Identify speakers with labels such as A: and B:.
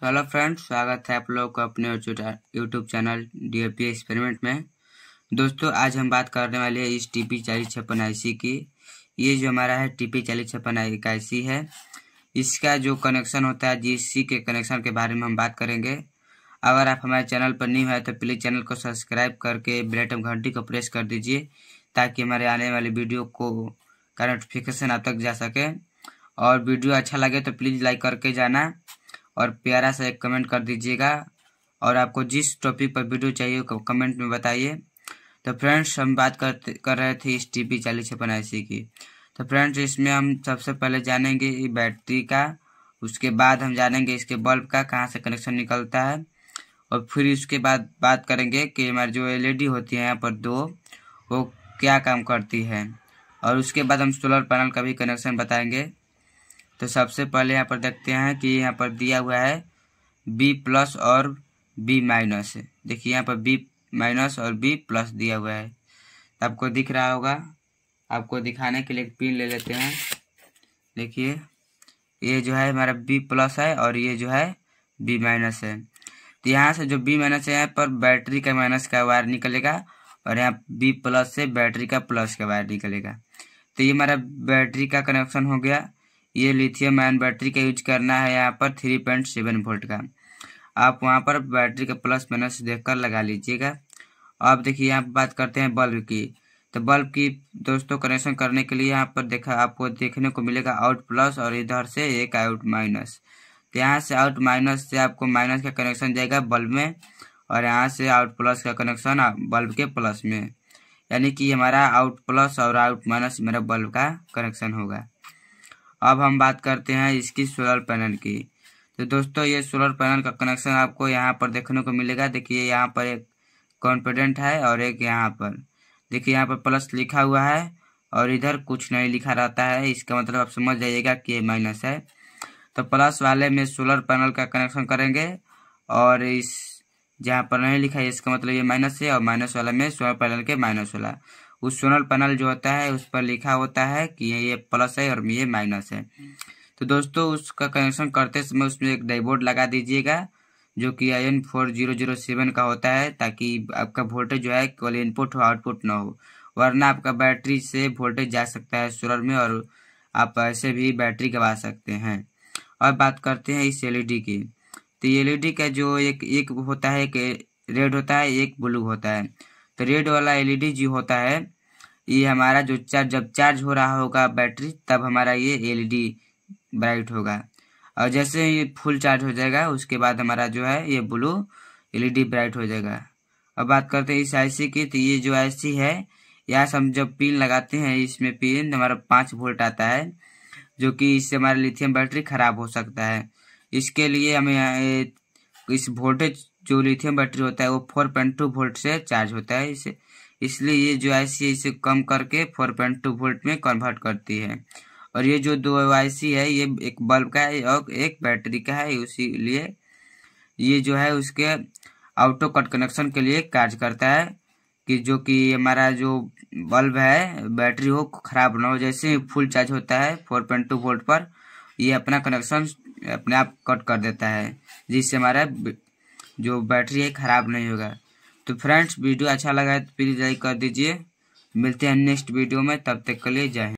A: तो hello friends स्वागत है आप लोग को अपने YouTube channel D P experiment में दोस्तों आज हम बात करने वाले हैं इस टी पी चालीस छप्पन आई सी की ये जो हमारा है टी पी चालीस छप्पन आई सी है इसका जो कनेक्शन होता है जी सी के कनेक्शन के बारे में हम बात करेंगे अगर आप हमारे चैनल पर नहीं हुए तो प्लीज़ चैनल को सब्सक्राइब करके बेलेटम घंटी को प्रेस कर दीजिए ताकि हमारे आने वाले वीडियो को का नोटिफिकेशन आप तक जा सके और वीडियो अच्छा लगे तो प्लीज़ लाइक करके जाना और प्यारा सा एक कमेंट कर दीजिएगा और आपको जिस टॉपिक पर वीडियो चाहिए कमेंट में बताइए तो फ्रेंड्स हम बात कर कर रहे थे इस टी पी चालीस छप्पन ऐसी की तो फ्रेंड्स इसमें हम सबसे पहले जानेंगे बैटरी का उसके बाद हम जानेंगे इसके बल्ब का कहाँ से कनेक्शन निकलता है और फिर उसके बाद बात करेंगे कि हमारी जो एलईडी e होती है यहाँ पर दो वो क्या काम करती है और उसके बाद हम सोलर पैनल का भी कनेक्शन बताएंगे तो सबसे पहले यहाँ पर देखते हैं कि यहाँ पर दिया हुआ है बी प्लस और बी माइनस देखिए यहाँ पर बी माइनस और बी प्लस दिया हुआ है तो आपको दिख रहा होगा आपको दिखाने के लिए एक पिन ले लेते हैं देखिए ये जो है हमारा बी प्लस है और ये जो है बी माइनस है तो यहाँ से जो बी माइनस है यहाँ पर बैटरी का माइनस का वायर निकलेगा और यहाँ बी प्लस से बैटरी का प्लस का वायर निकलेगा तो ये हमारा बैटरी का कनेक्शन हो गया ये लिथियम आयन बैटरी का यूज करना है यहाँ पर थ्री पॉइंट सेवन वोल्ट का आप वहाँ पर बैटरी का प्लस माइनस देखकर लगा लीजिएगा अब देखिए यहाँ पर बात करते हैं बल्ब की तो बल्ब की दोस्तों कनेक्शन करने के लिए यहाँ पर देखा आपको देखने को मिलेगा आउट प्लस और इधर से एक आउट माइनस तो यहाँ से आउट माइनस से आपको माइनस का कनेक्शन जाएगा बल्ब में और यहाँ से आउट प्लस का कनेक्शन बल्ब के प्लस में यानी कि हमारा आउट प्लस और आउट माइनस मेरा बल्ब का कनेक्शन होगा अब हम बात करते हैं इसकी सोलर पैनल की तो दोस्तों ये सोलर पैनल का कनेक्शन आपको यहाँ पर देखने को मिलेगा देखिए यहाँ पर एक कॉन्फिडेंट है और एक यहाँ पर देखिए यहाँ पर प्लस लिखा हुआ है और इधर कुछ नहीं लिखा रहता है इसका मतलब आप समझ जाइएगा कि ये माइनस है तो प्लस वाले में सोलर पैनल का कनेक्शन करेंगे और इस जहाँ पर नहीं लिखा है इसका मतलब ये माइनस है और माइनस वाले में सोलर पैनल के माइनस वाला उस सोनल पैनल जो होता है उस पर लिखा होता है कि ये प्लस है और ये माइनस है तो दोस्तों उसका कनेक्शन करते समय उसमें एक डाइबोर्ड लगा दीजिएगा जो कि I N four zero zero seven का होता है ताकि आपका वोल्टेज जो है केवल इनपुट हो आउटपुट ना हो वरना आपका बैटरी से वोल्टेज जा सकता है सोलर में और आप ऐसे भी बैटरी गवा सकते हैं और बात करते हैं इस एल e की तो एल e का जो एक एक होता है एक रेड होता है एक ब्लू होता है तो रेड वाला एलईडी जो होता है ये हमारा जो चार्ज जब चार्ज हो रहा होगा बैटरी तब हमारा ये एलईडी ब्राइट होगा और जैसे ये फुल चार्ज हो जाएगा उसके बाद हमारा जो है ये ब्लू एलईडी ब्राइट हो जाएगा अब बात करते हैं इस आईसी की तो ये जो आईसी है यहाँ से हम जब पिन लगाते हैं इसमें पिन हमारा पाँच वोल्ट आता है जो कि इससे हमारा लिथियम बैटरी खराब हो सकता है इसके लिए हमें तो इस वोल्टेज जो लिथियम बैटरी होता है वो फोर पॉइंट टू वोल्ट से चार्ज होता है इसे इसलिए ये जो आई सी इसे कम करके फोर पॉइंट टू वोल्ट में कन्वर्ट करती है और ये जो दो आई सी है ये एक बल्ब का है और एक बैटरी का है उसी लिए ये जो है उसके आउटो कट कनेक्शन के लिए कार्य करता है कि जो कि हमारा जो बल्ब है बैटरी हो खराब ना हो जैसे फुल चार्ज होता है फोर पॉइंट टू वोल्ट पर ये अपना कनेक्शन अपने आप कट कर देता है जिससे हमारा जो बैटरी है ख़राब नहीं होगा तो फ्रेंड्स वीडियो अच्छा लगा है तो प्लीज़ लाइक कर दीजिए मिलते हैं नेक्स्ट वीडियो में तब तक के लिए जय